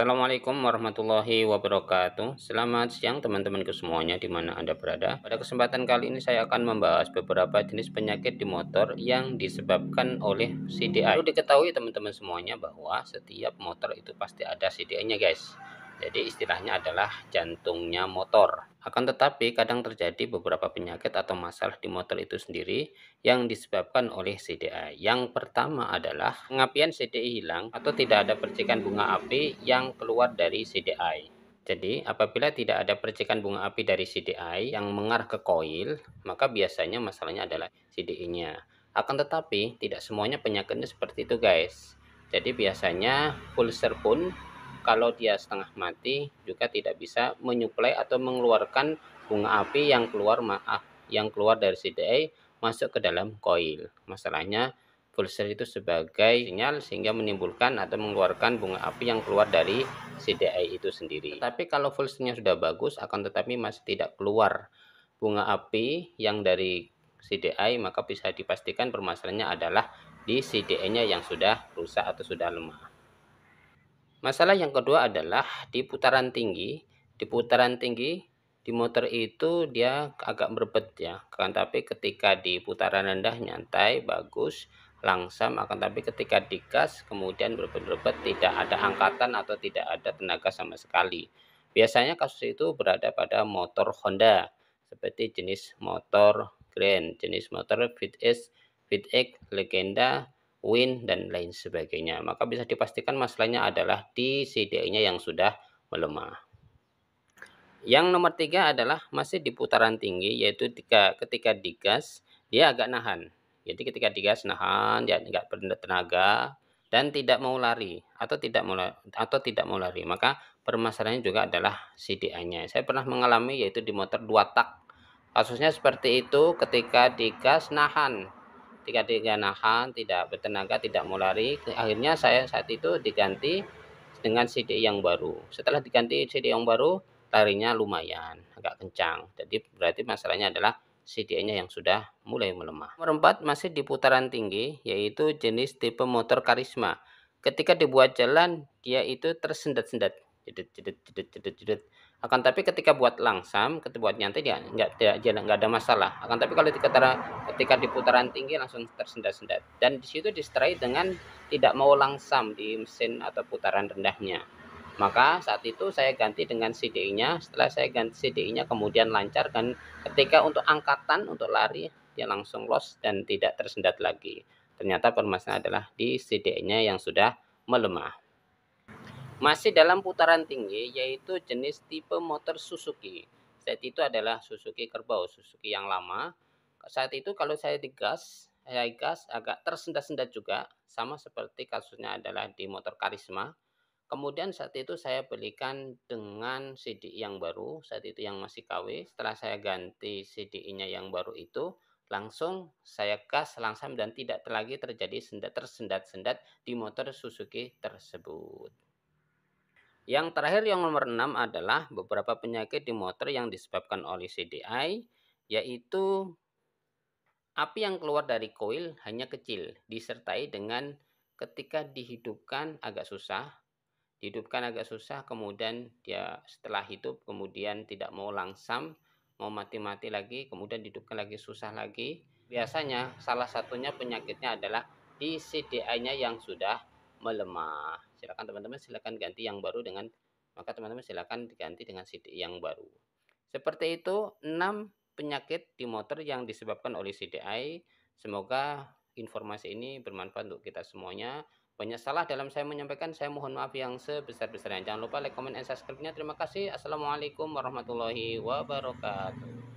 Assalamualaikum warahmatullahi wabarakatuh Selamat siang teman-temanku semuanya di mana Anda berada Pada kesempatan kali ini saya akan membahas beberapa jenis penyakit di motor yang disebabkan oleh CDI Perlu diketahui teman-teman semuanya bahwa setiap motor itu pasti ada CDI nya guys Jadi istilahnya adalah jantungnya motor akan tetapi, kadang terjadi beberapa penyakit atau masalah di motor itu sendiri yang disebabkan oleh CDA. Yang pertama adalah pengapian CDI hilang atau tidak ada percikan bunga api yang keluar dari CDI. Jadi, apabila tidak ada percikan bunga api dari CDI yang mengarah ke koil, maka biasanya masalahnya adalah CDI-nya. Akan tetapi, tidak semuanya penyakitnya seperti itu, guys. Jadi, biasanya pulser pun kalau dia setengah mati juga tidak bisa menyuplai atau mengeluarkan bunga api yang keluar maaf ah, yang keluar dari CDA masuk ke dalam koil. Masalahnya pulser itu sebagai sinyal sehingga menimbulkan atau mengeluarkan bunga api yang keluar dari CDI itu sendiri. Tapi kalau voltasinya sudah bagus akan tetapi masih tidak keluar bunga api yang dari CDI maka bisa dipastikan permasalahannya adalah di CDI-nya yang sudah rusak atau sudah lemah. Masalah yang kedua adalah di putaran tinggi, di putaran tinggi di motor itu dia agak berbet ya. Kan tapi ketika di putaran rendah nyantai, bagus, langsam akan tapi ketika gas kemudian berbet-berbet tidak ada angkatan atau tidak ada tenaga sama sekali. Biasanya kasus itu berada pada motor Honda seperti jenis motor Grand, jenis motor Fit S, Fit X, Legenda, win, dan lain sebagainya. Maka bisa dipastikan masalahnya adalah di CDI-nya yang sudah melemah. Yang nomor tiga adalah masih di putaran tinggi, yaitu ketika, ketika digas, dia agak nahan. Jadi ketika digas nahan, dia nggak tenaga dan tidak mau lari atau tidak mau atau tidak mau lari maka permasalahannya juga adalah cdi nya saya pernah mengalami yaitu di motor dua tak kasusnya seperti itu ketika digas nahan ketika dia nahan tidak bertenaga tidak mau lari akhirnya saya saat itu diganti dengan CD yang baru setelah diganti CD yang baru larinya lumayan agak kencang jadi berarti masalahnya adalah cd nya yang sudah mulai melemah. Nomor 4 masih di putaran tinggi yaitu jenis tipe motor karisma. Ketika dibuat jalan dia itu tersendat-sendat. jedet, jedet, jedet, jedet, akan tapi ketika buat langsam ketika buat nyantai dia nggak tidak nggak ada masalah akan tapi kalau ketika ketika di putaran tinggi langsung tersendat-sendat dan di situ dengan tidak mau langsam di mesin atau putaran rendahnya maka saat itu saya ganti dengan CDI-nya setelah saya ganti CDI-nya kemudian lancar dan ketika untuk angkatan untuk lari dia langsung los dan tidak tersendat lagi ternyata permasalahan adalah di CDI-nya yang sudah melemah masih dalam putaran tinggi yaitu jenis tipe motor Suzuki. Saat itu adalah Suzuki kerbau, Suzuki yang lama. Saat itu kalau saya digas, saya gas agak tersendat-sendat juga, sama seperti kasusnya adalah di motor Karisma. Kemudian saat itu saya belikan dengan CD yang baru, saat itu yang masih KW. Setelah saya ganti CD nya yang baru itu, langsung saya gas langsam dan tidak lagi terjadi sendat tersendat-sendat di motor Suzuki tersebut. Yang terakhir yang nomor 6 adalah beberapa penyakit di motor yang disebabkan oleh CDI yaitu api yang keluar dari koil hanya kecil disertai dengan ketika dihidupkan agak susah dihidupkan agak susah kemudian dia setelah hidup kemudian tidak mau langsam mau mati-mati lagi kemudian dihidupkan lagi susah lagi biasanya salah satunya penyakitnya adalah di CDI-nya yang sudah melemah. Silakan teman-teman silakan ganti yang baru dengan maka teman-teman silakan diganti dengan CD yang baru. Seperti itu 6 penyakit di motor yang disebabkan oleh CDI. Semoga informasi ini bermanfaat untuk kita semuanya. Banyak salah dalam saya menyampaikan, saya mohon maaf yang sebesar-besarnya. Jangan lupa like, comment, and subscribe-nya. Terima kasih. Assalamualaikum warahmatullahi wabarakatuh.